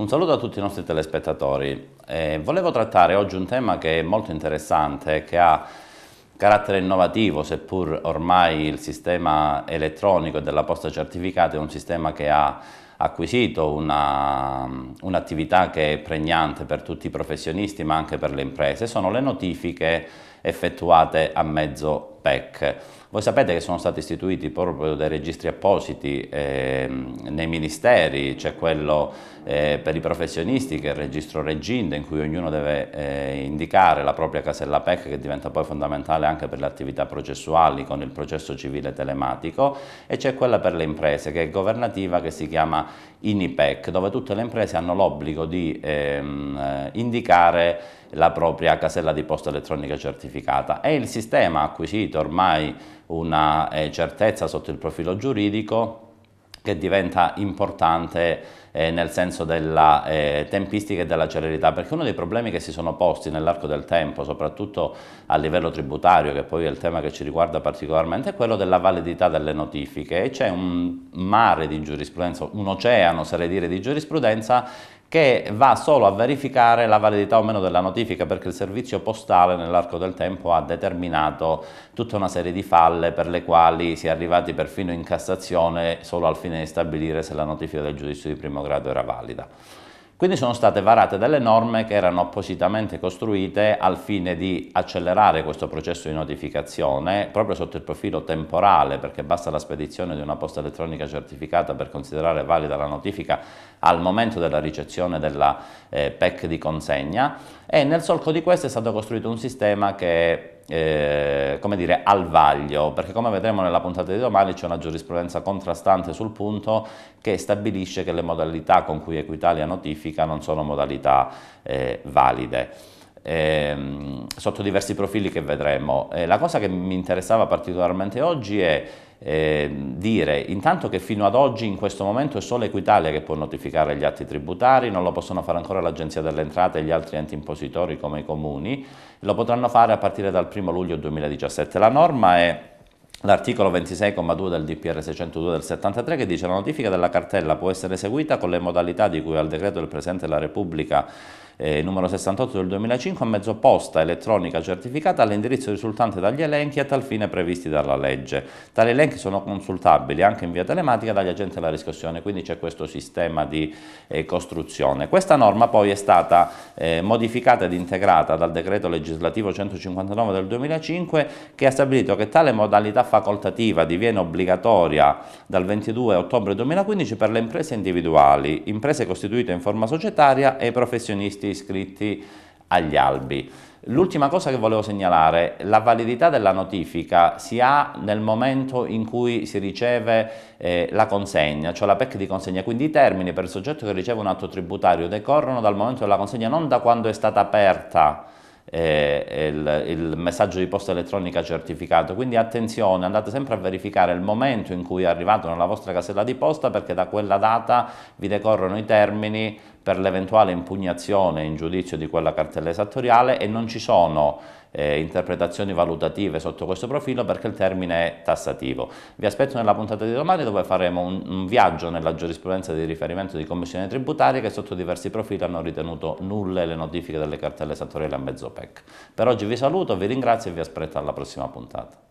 Un saluto a tutti i nostri telespettatori. Eh, volevo trattare oggi un tema che è molto interessante, che ha carattere innovativo, seppur ormai il sistema elettronico della posta certificata è un sistema che ha acquisito un'attività che è pregnante per tutti i professionisti ma anche per le imprese, sono le notifiche effettuate a mezzo PEC. Voi sapete che sono stati istituiti proprio dei registri appositi eh, nei ministeri, c'è quello eh, per i professionisti che è il registro Reginde in cui ognuno deve eh, indicare la propria casella PEC che diventa poi fondamentale anche per le attività processuali con il processo civile telematico e c'è quella per le imprese che è governativa che si chiama in IPEC, dove tutte le imprese hanno l'obbligo di ehm, eh, indicare la propria casella di posta elettronica certificata e il sistema ha acquisito ormai una eh, certezza sotto il profilo giuridico che diventa importante eh, nel senso della eh, tempistica e della celerità, perché uno dei problemi che si sono posti nell'arco del tempo, soprattutto a livello tributario, che poi è il tema che ci riguarda particolarmente, è quello della validità delle notifiche e c'è un mare di giurisprudenza, un oceano sarei dire di giurisprudenza che va solo a verificare la validità o meno della notifica perché il servizio postale nell'arco del tempo ha determinato tutta una serie di falle per le quali si è arrivati perfino in Cassazione solo al fine di stabilire se la notifica del giudizio di primo grado era valida. Quindi sono state varate delle norme che erano appositamente costruite al fine di accelerare questo processo di notificazione proprio sotto il profilo temporale perché basta la spedizione di una posta elettronica certificata per considerare valida la notifica al momento della ricezione della eh, PEC di consegna e nel solco di questo è stato costruito un sistema che eh, come dire, al vaglio, perché come vedremo nella puntata di domani c'è una giurisprudenza contrastante sul punto che stabilisce che le modalità con cui Equitalia notifica non sono modalità eh, valide ehm, sotto diversi profili che vedremo. Eh, la cosa che mi interessava particolarmente oggi è eh, dire intanto che fino ad oggi in questo momento è solo Equitalia che può notificare gli atti tributari, non lo possono fare ancora l'Agenzia delle Entrate e gli altri enti impositori come i comuni, lo potranno fare a partire dal 1 luglio 2017. La norma è L'articolo 26,2 del DPR 602 del 73 che dice la notifica della cartella può essere eseguita con le modalità di cui al decreto del Presidente della Repubblica eh, numero 68 del 2005 a mezzo posta elettronica certificata all'indirizzo risultante dagli elenchi a tal fine previsti dalla legge. Tali elenchi sono consultabili anche in via telematica dagli agenti della riscossione, quindi c'è questo sistema di eh, costruzione. Questa norma poi è stata eh, modificata ed integrata dal decreto legislativo 159 del 2005 che ha stabilito che tale modalità facoltativa diviene obbligatoria dal 22 ottobre 2015 per le imprese individuali, imprese costituite in forma societaria e i professionisti iscritti agli albi. L'ultima cosa che volevo segnalare, la validità della notifica si ha nel momento in cui si riceve eh, la consegna, cioè la PEC di consegna, quindi i termini per il soggetto che riceve un atto tributario decorrono dal momento della consegna, non da quando è stata aperta eh, il, il, messaggio di posta elettronica certificato, quindi attenzione, andate sempre a verificare il momento in cui è arrivato nella vostra casella di posta perché da quella data vi decorrono i termini per l'eventuale impugnazione in giudizio di quella cartella esattoriale e non ci sono eh, interpretazioni valutative sotto questo profilo perché il termine è tassativo. Vi aspetto nella puntata di domani dove faremo un, un viaggio nella giurisprudenza di riferimento di commissioni tributarie che sotto diversi profili hanno ritenuto nulle le notifiche delle cartelle esattoriali a mezzo PEC. Per oggi vi saluto, vi ringrazio e vi aspetto alla prossima puntata.